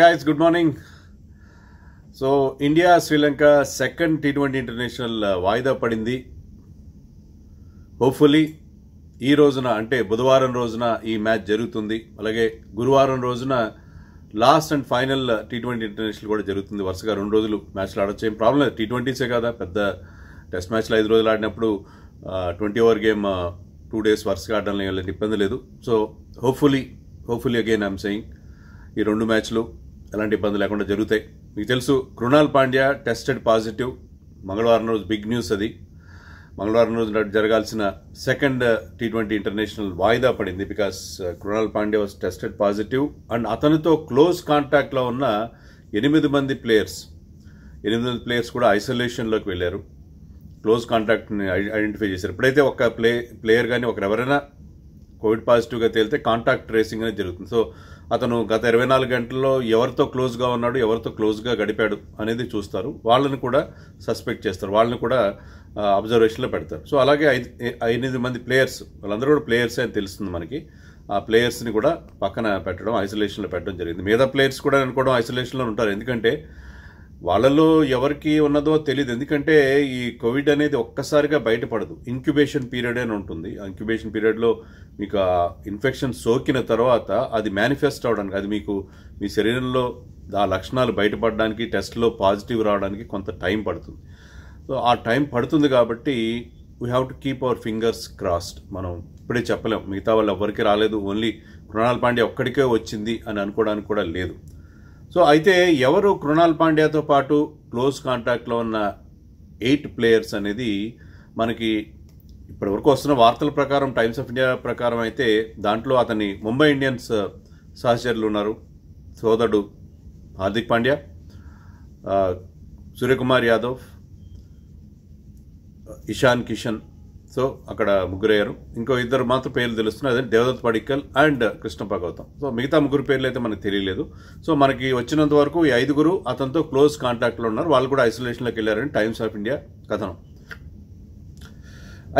Hi good morning so India Sri Lanka second T twenty international వాయిదా పడింది hopefully ఈ రోజున అంటే బుధవారం రోజున ఈ మ్యాచ్ జరుగుతుంది అలాగే గురువారం రోజున last and final T twenty international కూడా జరుగుతుంది వరుసగా రెండు రోజులు మ్యాచ్లు ఆడొచ్చు ఏం ప్రాబ్లం లేదు టీ ట్వంటీసే కదా పెద్ద టెస్ట్ మ్యాచ్లు ఐదు రోజులు ఆడినప్పుడు twenty over game two days వరుసగా ఆడడం ఇబ్బంది లేదు so hopefully hopefully again I'm saying ఈ రెండు మ్యాచ్లు ఎలాంటి ఇబ్బంది లేకుండా జరుగుతాయి మీకు తెలుసు కృణాల్ పాండ్యా టెస్టెడ్ పాజిటివ్ మంగళవారం రోజు బిగ్ న్యూస్ అది మంగళవారం రోజు జరగాల్సిన సెకండ్ టీ ట్వంటీ ఇంటర్నేషనల్ వాయిదా పడింది because uh, Krunal Pandya was tested positive and అతనితో క్లోజ్ కాంటాక్ట్లో ఉన్న ఎనిమిది మంది ప్లేయర్స్ ఎనిమిది మంది ప్లేయర్స్ కూడా ఐసోలేషన్లోకి వెళ్ళారు క్లోజ్ కాంటాక్ట్ని ఐడెంటిఫై చేశారు ఎప్పుడైతే ఒక ప్లే ప్లేయర్ కానీ ఒకరెవరైనా కోవిడ్ పాజిటివ్గా తేలితే కాంటాక్ట్ ట్రేసింగ్ అనేది జరుగుతుంది సో అతను గత ఇరవై నాలుగు గంటల్లో ఎవరితో క్లోజ్గా ఉన్నాడు ఎవరితో క్లోజ్గా గడిపాడు అనేది చూస్తారు వాళ్ళని కూడా సస్పెక్ట్ చేస్తారు వాళ్ళని కూడా అబ్జర్వేషన్లో పెడతారు సో అలాగే ఐదు ఎనిమిది మంది ప్లేయర్స్ వాళ్ళందరూ కూడా ప్లేయర్స్ అని తెలుస్తుంది మనకి ఆ ప్లేయర్స్ని కూడా పక్కన పెట్టడం ఐసోలేషన్లో పెట్టడం జరిగింది మిగతా ప్లేయర్స్ కూడా అనుకోవడం ఐసోలేషన్లో ఉంటారు ఎందుకంటే వాళ్ళలో ఎవరికి ఉన్నదో తెలియదు ఎందుకంటే ఈ కోవిడ్ అనేది ఒక్కసారిగా బయటపడదు ఇంక్యుబేషన్ పీరియడ్ అని ఉంటుంది ఇంక్యుబేషన్ పీరియడ్లో మీకు ఆ ఇన్ఫెక్షన్ సోకిన తర్వాత అది మేనిఫెస్ట్ అవడానికి అది మీకు మీ శరీరంలో ఆ లక్షణాలు బయటపడడానికి టెస్ట్లో పాజిటివ్ రావడానికి కొంత టైం పడుతుంది సో ఆ టైం పడుతుంది కాబట్టి we have to keep our fingers crossed మనం ఇప్పుడే చెప్పలేం మిగతా వాళ్ళు ఎవరికి రాలేదు ఓన్లీ కృణాల్ పాండే ఒక్కడికే వచ్చింది అని అనుకోవడానికి కూడా లేదు సో అయితే ఎవరు కృణాల్ పాండ్యాతో పాటు క్లోజ్ కాంటాక్ట్లో ఉన్న ఎయిట్ ప్లేయర్స్ అనేది మనకి ఇప్పటివరకు వస్తున్న వార్తల ప్రకారం టైమ్స్ ఆఫ్ ఇండియా ప్రకారం అయితే దాంట్లో అతని ముంబై ఇండియన్స్ సహచరులు ఉన్నారు సోదరుడు హార్దిక్ పాండ్యా సూర్యకుమార్ యాదవ్ ఇషాన్ కిషన్ సో అక్కడ ముగ్గురయ్యారు ఇంకో ఇద్దరు మాత్రం పేర్లు తెలుస్తున్నాయి అదే దేవదత్ పడిక్కల్ అండ్ కృష్ణ భగవతం సో మిగతా ముగ్గురు పేర్లు అయితే మనకు తెలియలేదు సో మనకి వచ్చినంత వరకు ఈ ఐదుగురు అతనితో క్లోజ్ కాంటాక్ట్లో ఉన్నారు వాళ్ళు కూడా ఐసోలేషన్లోకి వెళ్ళారని టైమ్స్ ఆఫ్ ఇండియా కథనం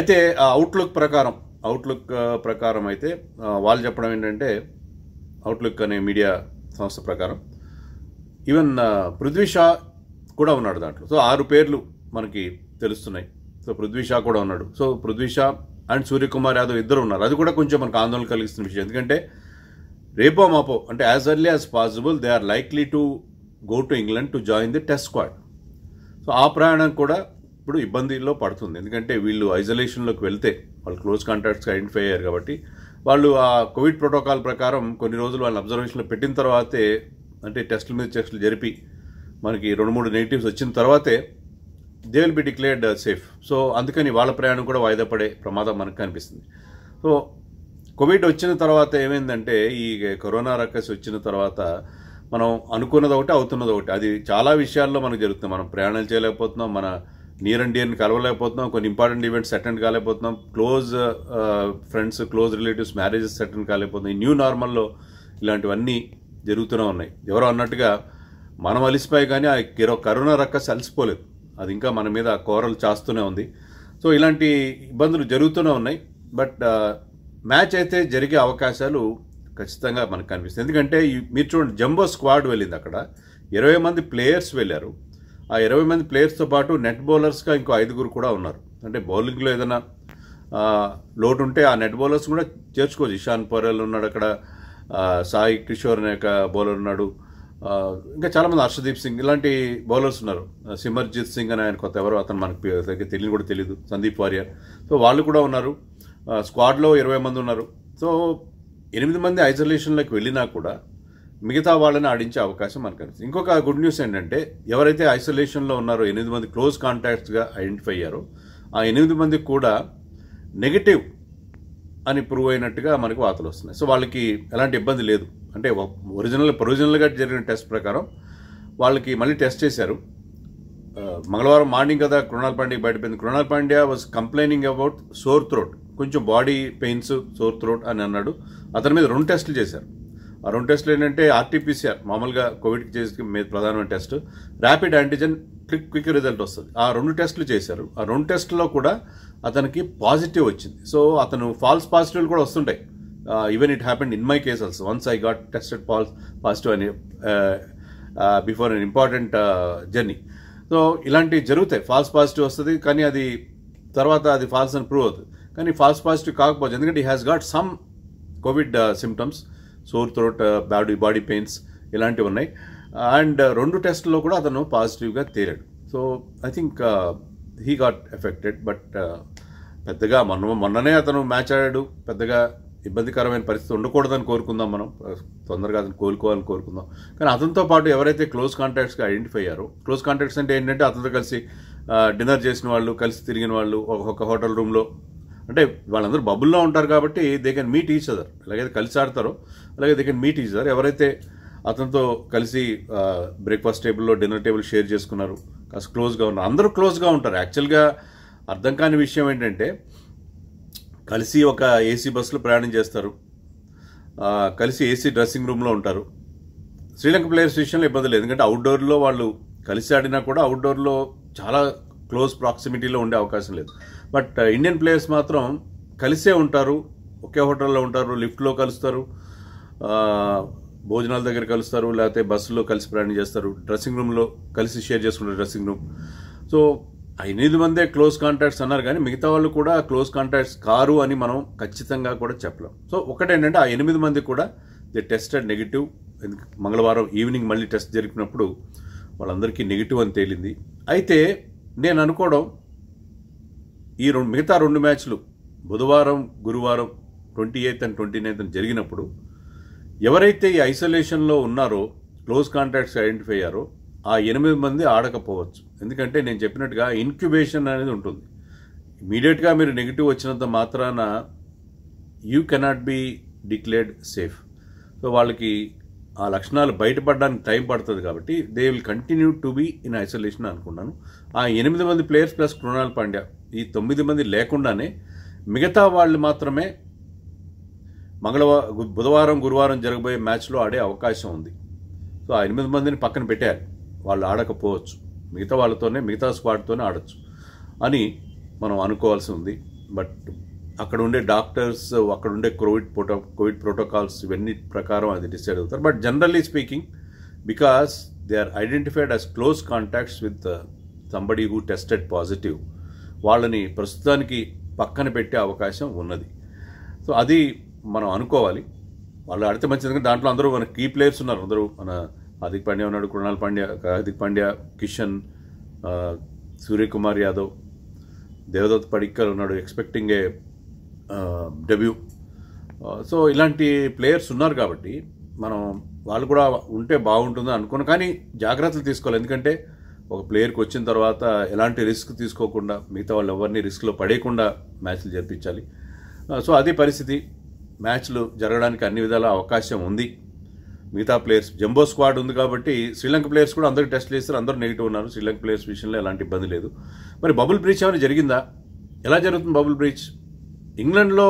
అయితే ఆ అవుట్లుక్ ప్రకారం అవుట్లుక్ ప్రకారం అయితే వాళ్ళు చెప్పడం ఏంటంటే అవుట్లుక్ అనే మీడియా సంస్థ ప్రకారం ఈవెన్ పృథ్వీ షా కూడా ఉన్నాడు దాంట్లో సో ఆరు పేర్లు మనకి తెలుస్తున్నాయి సో పృథ్వీషా కూడా ఉన్నాడు సో పృథ్వీషా అండ్ సూర్యకుమార్ యాదవ్ ఇద్దరు ఉన్నారు అది కూడా కొంచెం మనకు ఆందోళన కలిగిస్తున్న విషయం ఎందుకంటే రేపో మాపో అంటే as early as possible they are likely to go to England to join the test squad so ఆ ప్రయాణం కూడా ఇప్పుడు ఇబ్బందిలో పడుతుంది ఎందుకంటే వీళ్ళు ఐసోలేషన్లోకి వెళ్తే వాళ్ళు క్లోజ్ కాంటాక్ట్స్ ఐడెంటిఫై అయ్యారు కాబట్టి వాళ్ళు ఆ కోవిడ్ ప్రోటోకాల్ ప్రకారం కొన్ని రోజులు వాళ్ళని అబ్జర్వేషన్లో పెట్టిన తర్వాతే అంటే టెస్టుల మీద టెస్టులు జరిపి మనకి రెండు మూడు నెగిటివ్స్ వచ్చిన తర్వాతే they will be declared safe so అందుకని వాళ్ళ ప్రయాణం కూడా వాయిదా పడే ప్రమాదం మనకు కనిపిస్తుంది సో కోవిడ్ వచ్చిన తర్వాత ఏమైందంటే ఈ కరోనా రక్కస్ వచ్చిన తర్వాత మనం అనుకున్నది ఒకటి అవుతున్నది ఒకటి అది చాలా విషయాల్లో మనకు జరుగుతుంది మనం ప్రయాణాలు చేయలేకపోతున్నాం మన నియర్ అండ్ డియర్ని కలవలేకపోతున్నాం కొన్ని ఇంపార్టెంట్ ఈవెంట్స్ అటెండ్ కాలేకపోతున్నాం close friends close relatives marriages attend కాలేకపోతున్నాం ఈ న్యూ నార్మల్లో ఇలాంటివన్నీ జరుగుతూనే ఉన్నాయి ఎవరో అన్నట్టుగా మనం అలిసిపోయి కానీ ఆ కరోనా రక్కస్ అలసిపోలేదు అది ఇంకా మన మీద కోరలు చాస్తూనే ఉంది సో ఇలాంటి ఇబ్బందులు జరుగుతూనే ఉన్నాయి బట్ మ్యాచ్ అయితే జరిగే అవకాశాలు ఖచ్చితంగా మనకు కనిపిస్తుంది ఎందుకంటే మీరు చూడండి జంబో స్క్వాడ్ వెళ్ళింది అక్కడ ఇరవై మంది ప్లేయర్స్ వెళ్ళారు ఆ ఇరవై మంది ప్లేయర్స్తో పాటు నెట్ బౌలర్స్గా ఇంకో ఐదుగురు కూడా ఉన్నారు అంటే బౌలింగ్లో ఏదైనా లోటు ఉంటే ఆ నెట్ బౌలర్స్ కూడా చేర్చుకోవచ్చు ఇషాన్ పొరల్ ఉన్నాడు అక్కడ సాయి కిషోర్ అనే బౌలర్ ఉన్నాడు ఇంకా చాలామంది హర్షదీప్ సింగ్ ఇలాంటి బౌలర్స్ ఉన్నారు సిమర్జిత్ సింగ్ అని ఆయన కొత్త ఎవరో అతను మనకు తెలియని కూడా తెలియదు సందీప్ వారియర్ సో వాళ్ళు కూడా ఉన్నారు స్క్వాడ్లో ఇరవై మంది ఉన్నారు సో ఎనిమిది మంది ఐసోలేషన్లోకి వెళ్ళినా కూడా మిగతా వాళ్ళని ఆడించే అవకాశం మనకు అనిపిస్తుంది ఇంకొక గుడ్ న్యూస్ ఏంటంటే ఎవరైతే ఐసోలేషన్లో ఉన్నారో ఎనిమిది మంది క్లోజ్ కాంటాక్ట్స్గా ఐడెంటిఫై అయ్యారో ఆ ఎనిమిది మందికి కూడా నెగిటివ్ అని ప్రూవ్ అయినట్టుగా మనకు వార్తలు వస్తున్నాయి సో వాళ్ళకి ఎలాంటి ఇబ్బంది లేదు అంటే ఒరిజినల్ ప్రొవిజనల్గా జరిగిన టెస్ట్ ప్రకారం వాళ్ళకి మళ్ళీ టెస్ట్ చేశారు మంగళవారం మార్నింగ్ కదా కృణాల్ పాండ్య బయటపోయింది Krunal Pandya was complaining about sore throat కొంచెం బాడీ పెయిన్స్ సోర్ థ్రోట్ అని అన్నాడు అతని మీద రెండు టెస్టులు చేశారు ఆ రెండు టెస్టులు ఏంటంటే ఆర్టీపీసీఆర్ మామూలుగా కోవిడ్కి చేసే మీద ప్రధానమైన test rapid antigen click quick result వస్తుంది ఆ రెండు టెస్టులు చేశారు ఆ రెండు టెస్టుల్లో కూడా అతనికి పాజిటివ్ వచ్చింది సో అతను ఫాల్స్ పాజిటివ్లు కూడా వస్తుంటాయి Uh, even it happened in my case also. Once I got tested positive అని before an important journey so ఇలాంటివి జరుగుతాయి ఫాల్స్ పాజిటివ్ వస్తుంది కానీ అది తర్వాత అది ఫాల్స్ అని ప్రూవ్ అవుతుంది కానీ ఫాల్స్ పాజిటివ్ కాకపోవచ్చు ఎందుకంటే ఈ has got some covid symptoms sore throat body body pains ఇలాంటివి ఉన్నాయి అండ్ uh, రెండు టెస్ట్లో కూడా అతను పాజిటివ్గా తేలాడు so I think he got affected but పెద్దగా మొన్న మొన్ననే అతను మ్యాచ్ ఆడాడు పెద్దగా ఇబ్బందికరమైన పరిస్థితి ఉండకూడదని కోరుకుందాం మనం తొందరగా అతను కోలుకోవాలని కోరుకుందాం కానీ అతనితో పాటు ఎవరైతే క్లోజ్ కాంటాక్ట్స్గా ఐడెంటిఫై అయ్యారో క్లోజ్ కాంటాక్ట్స్ అంటే ఏంటంటే అతనితో కలిసి డిన్నర్ చేసిన వాళ్ళు కలిసి తిరిగిన వాళ్ళు ఒక్కొక్క హోటల్ రూమ్లో అంటే వాళ్ళందరూ బబుల్లో ఉంటారు కాబట్టి they can meet each other ఎలాగైతే కలిసి ఆడతారో అలాగే they can meet each other ఎవరైతే అతనితో కలిసి బ్రేక్ఫాస్ట్ టేబుల్లో డిన్నర్ టేబుల్ షేర్ చేసుకున్నారు కాస్త క్లోజ్గా ఉన్నారు అందరూ క్లోజ్గా ఉంటారు యాక్చువల్గా అర్థం కాని విషయం ఏంటంటే కలిసి ఒక ఏసీ బస్సులో ప్రయాణం చేస్తారు కలిసి ఏసీ డ్రెస్సింగ్ రూమ్లో ఉంటారు శ్రీలంక ప్లేయర్స్ విషయంలో ఇబ్బంది లేదు ఎందుకంటే అవుట్డోర్లో వాళ్ళు కలిసి ఆడినా కూడా అవుట్డోర్లో చాలా క్లోజ్ ప్రాక్సిమిటీలో ఉండే అవకాశం లేదు బట్ ఇండియన్ ప్లేయర్స్ మాత్రం కలిసే ఉంటారు ఒకే హోటల్లో ఉంటారు లిఫ్ట్లో కలుస్తారు భోజనాల దగ్గర కలుస్తారు లేకపోతే బస్సులో కలిసి ప్రయాణం చేస్తారు డ్రెస్సింగ్ రూమ్లో కలిసి షేర్ చేసుకుంటారు డ్రెస్సింగ్ రూమ్ సో ఎనిమిది మందే క్లోజ్ కాంటాక్ట్స్ అన్నారు కానీ మిగతా వాళ్ళు కూడా క్లోజ్ కాంటాక్ట్స్ కారు అని మనం ఖచ్చితంగా కూడా చెప్పలేం సో ఒకటేంటంటే ఆ ఎనిమిది మంది కూడా ది టెస్టెడ్ నెగిటివ్ మంగళవారం ఈవినింగ్ మళ్ళీ టెస్ట్ జరిపినప్పుడు వాళ్ళందరికీ నెగిటివ్ అని తేలింది అయితే నేను అనుకోవడం ఈ రెండు మిగతా రెండు మ్యాచ్లు బుధవారం గురువారం twenty eighth and twenty ninth జరిగినప్పుడు ఎవరైతే ఈ ఐసోలేషన్లో ఉన్నారో క్లోజ్ కాంటాక్ట్స్ ఐడెంటిఫై అయ్యారో ఆ ఎనిమిది మంది ఆడకపోవచ్చు ఎందుకంటే నేను చెప్పినట్టుగా ఇన్క్యుబేషన్ అనేది ఉంటుంది ఇమీడియట్గా మీరు నెగిటివ్ వచ్చినంత మాత్రాన you cannot be declared safe so వాళ్ళకి ఆ లక్షణాలు బయటపడడానికి టైం పడుతుంది కాబట్టి they will continue to be in isolation అనుకున్నాను ఆ ఎనిమిది మంది ప్లేయర్స్ ప్లస్ కృణాల్ పాండ్యా ఈ తొమ్మిది మంది లేకుండానే మిగతా వాళ్ళు మాత్రమే మంగళవారం బుధవారం గురువారం జరగబోయే మ్యాచ్లో ఆడే అవకాశం ఉంది సో ఆ ఎనిమిది మందిని పక్కన పెట్టారు వాళ్ళు ఆడకపోవచ్చు మిగతా వాళ్ళతోనే మిగతా స్క్వాడ్తోనే ఆడచ్చు అని మనం అనుకోవాల్సి ఉంది బట్ అక్కడ ఉండే డాక్టర్స్ అక్కడ ఉండే కోవిడ్ ప్రోటో కోవిడ్ ప్రోటోకాల్స్ ఇవన్నీ ప్రకారం అది డిసైడ్ అవుతారు but generally speaking because they are identified as close contacts with somebody who tested positive వాళ్ళని ప్రస్తుతానికి పక్కన పెట్టే అవకాశం ఉన్నది సో అది మనం అనుకోవాలి వాళ్ళు ఆడితే మంచిది ఎందుకంటే దాంట్లో అందరూ మన కీ ప్లేయర్స్ ఉన్నారు అందరూ మన హార్దిక్ పాండ్యా ఉన్నాడు కృణాల్ పాండ్యా హార్దిక్ పాండ్య కిషన్ సూర్యకుమార్ యాదవ్ దేవదత్ పడిక్కర్ ఉన్నాడు ఎక్స్పెక్టింగ్ ఏ డెబ్యూ సో ఇలాంటి ప్లేయర్స్ ఉన్నారు కాబట్టి మనం వాళ్ళు కూడా ఉంటే బాగుంటుందని అనుకున్నాం కానీ జాగ్రత్తలు తీసుకోవాలి ఎందుకంటే ఒక ప్లేయర్కి వచ్చిన తర్వాత ఎలాంటి రిస్క్ తీసుకోకుండా మిగతా వాళ్ళు ఎవరిని రిస్క్లో పడేయకుండా మ్యాచ్లు జరిపించాలి సో అదే పరిస్థితి మ్యాచ్లు జరగడానికి అన్ని విధాల అవకాశం ఉంది మిగతా ప్లేయర్స్ జంబో స్క్వాడ్ ఉంది కాబట్టి శ్రీలంక ప్లేయర్స్ కూడా అందరూ టెస్ట్లు చేస్తారు అందరూ నెగిటివ్ ఉన్నారు శ్రీలంక ప్లేయర్స్ విషయంలో ఎలాంటి ఇబ్బంది లేదు మరి బబుల్ బ్రీచ్ ఏమైనా జరిగిందా ఎలా జరుగుతుంది బబుల్ బ్రీచ్ ఇంగ్లండ్లో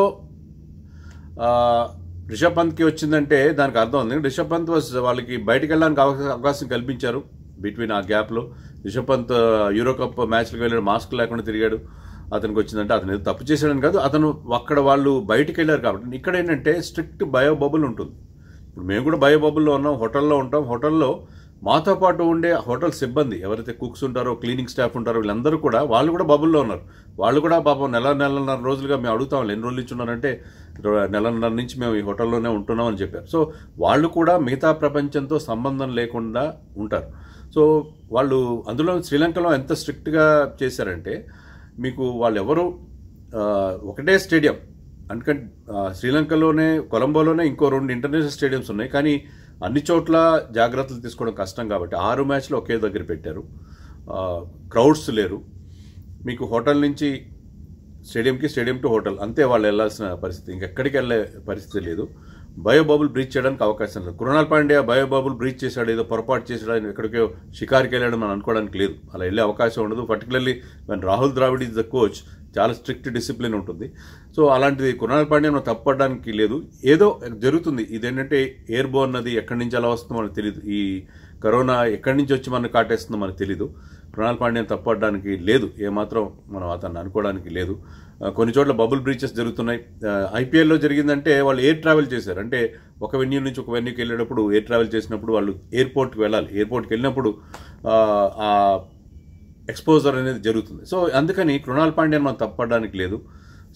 రిషబ్ పంత్కి వచ్చిందంటే దానికి అర్థం ఉంది రిషబ్ పంత్ వాళ్ళకి బయటకు వెళ్ళడానికి అవకాశం కల్పించారు బిట్వీన్ ఆ గ్యాప్లో రిషబ్ పంత్ యూరో కప్ మ్యాచ్లకు వెళ్ళాడు మాస్క్ లేకుండా తిరిగాడు అతనికి వచ్చిందంటే అతను ఏదో తప్పు చేశాడని కాదు అతను అక్కడ వాళ్ళు బయటికి వెళ్ళారు కాబట్టి ఇక్కడ ఏంటంటే స్ట్రిక్ట్ బయో బబుల్ ఉంటుంది ఇప్పుడు మేము కూడా బయోబబుల్లో ఉన్నాం హోటల్లో ఉంటాం హోటల్లో మాతో పాటు ఉండే హోటల్ సిబ్బంది ఎవరైతే కుక్స్ ఉంటారో క్లీనింగ్ స్టాఫ్ ఉంటారో వీళ్ళందరూ కూడా వాళ్ళు కూడా బబుల్లో ఉన్నారు వాళ్ళు కూడా పాపం నెల నెలన్నర రోజులుగా మేము అడుగుతాం ఎన్ని రోజుల నుంచి ఉన్నారంటే నెలన్నర నుంచి మేము ఈ హోటల్లోనే ఉంటున్నాం అని చెప్పారు సో వాళ్ళు కూడా మిగతా ప్రపంచంతో సంబంధం లేకుండా ఉంటారు సో వాళ్ళు అందులో శ్రీలంకలో ఎంత స్ట్రిక్ట్గా చేశారంటే మీకు వాళ్ళు ఎవరు ఒకటే స్టేడియం అందుకని శ్రీలంకలోనే కొలంబోలోనే ఇంకో రెండు ఇంటర్నేషనల్ స్టేడియంస్ ఉన్నాయి కానీ అన్ని చోట్ల జాగ్రత్తలు తీసుకోవడం కష్టం కాబట్టి ఆరు మ్యాచ్లు ఒకే దగ్గర పెట్టారు క్రౌడ్స్ లేరు మీకు హోటల్ నుంచి స్టేడియంకి స్టేడియం టు హోటల్ అంతే వాళ్ళు వెళ్ళాల్సిన పరిస్థితి ఇంకెక్కడికి వెళ్ళే పరిస్థితి లేదు బయోబాబుల్ బ్రీచ్ చేయడానికి అవకాశం లేదు కృణాల్ పాండ్యా బయోబాబుల్ బ్రీచ్ చేశాడు ఏదో పొరపాటు చేశాడు ఆయన ఎక్కడికో షికార్కి వెళ్ళాడు మనం అనుకోవడానికి లేదు అలా వెళ్ళే అవకాశం ఉండదు particularly when Rahul Dravid is the coach చాలా స్ట్రిక్ట్ డిసిప్లిన్ ఉంటుంది సో అలాంటిది కుణాల పాండ్యం తప్పడానికి లేదు ఏదో జరుగుతుంది ఇదేంటంటే ఎయిర్బో అన్నది ఎక్కడి నుంచి అలా వస్తుందో మనకు తెలియదు ఈ కరోనా ఎక్కడి నుంచి వచ్చి మనకు కాటేస్తుందో మనకు తెలియదు కృణాల్ పాండ్యం తప్పడానికి లేదు ఏమాత్రం మనం అతన్ని అనుకోవడానికి లేదు కొన్ని చోట్ల బబుల్ బ్రీచెస్ జరుగుతున్నాయి ఐపీఎల్లో జరిగిందంటే వాళ్ళు ఎయిర్ ట్రావెల్ చేశారు అంటే ఒక వెన్యూ నుంచి ఒక వెన్యూకి వెళ్ళేటప్పుడు ఎయిర్ ట్రావెల్ చేసినప్పుడు వాళ్ళు ఎయిర్పోర్ట్కి వెళ్ళాలి ఎయిర్పోర్ట్కి వెళ్ళినప్పుడు ఎక్స్పోజర్ అనేది జరుగుతుంది సో అందుకని కృణాల్ పాండ్యాని మనం తప్పడానికి లేదు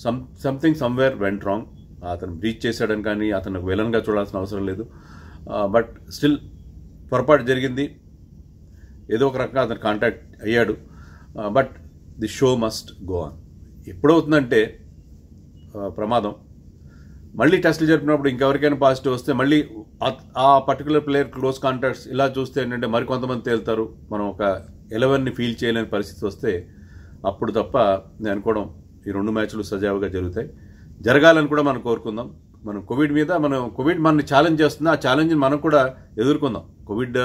some something somewhere went wrong అతను బ్రీచ్ చేశాడని కానీ అతను విలన్గా చూడాల్సిన అవసరం లేదు బట్ స్టిల్ పొరపాటు జరిగింది ఏదో ఒక రకంగా అతను కాంటాక్ట్ అయ్యాడు but the show must go on ఎప్పుడవుతుందంటే ప్రమాదం మళ్ళీ టెస్ట్లు జరిపినప్పుడు ఇంకెవరికైనా పాజిటివ్ వస్తే మళ్ళీ ఆ పర్టికులర్ ప్లేయర్ క్లోజ్ కాంటాక్ట్స్ ఇలా చూస్తే ఏంటంటే మరికొంతమంది తేలుతారు మనం ఒక ఎలవెన్ని ఫీల్ చేయలేని పరిస్థితి వస్తే అప్పుడు తప్ప నేను అనుకోవడం ఈ రెండు మ్యాచ్లు సజావుగా జరుగుతాయి జరగాలని కూడా మనం కోరుకుందాం మనం కోవిడ్ మీద మనం కోవిడ్ మనని ఛాలెంజ్ చేస్తుంది ఆ ఛాలెంజ్ని మనం కూడా ఎదుర్కొందాం కోవిడ్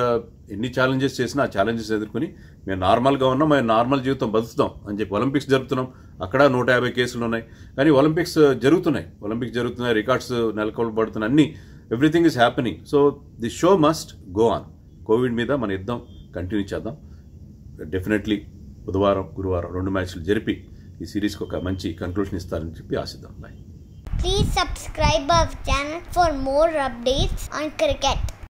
ఎన్ని ఛాలెంజెస్ చేసినా ఆ ఛాలెంజెస్ ఎదుర్కొని మేము నార్మల్గా ఉన్నాం మేము నార్మల్ జీవితం బతుకుతాం అని చెప్పి ఒలింపిక్స్ జరుపుతున్నాం అక్కడ నూట యాభై కేసులు ఉన్నాయి కానీ ఒలింపిక్స్ జరుగుతున్నాయి ఒలింపిక్స్ జరుగుతున్నాయి రికార్డ్స్ నెలకొల్పబడుతున్నాయి అన్ని everything is happening so the show must go on covid మీద మన యుద్ధం కంటిన్యూ చేద్దాం డెఫినెట్లీ బుధవారం గురువారం రెండు మ్యాచ్లు జరిపి ఈ సిరీస్కి ఒక మంచి కంక్లూషన్ ఇస్తారని చెప్పి ఆశిద్దాం bye subscribe subscribe our for more more updates on cricket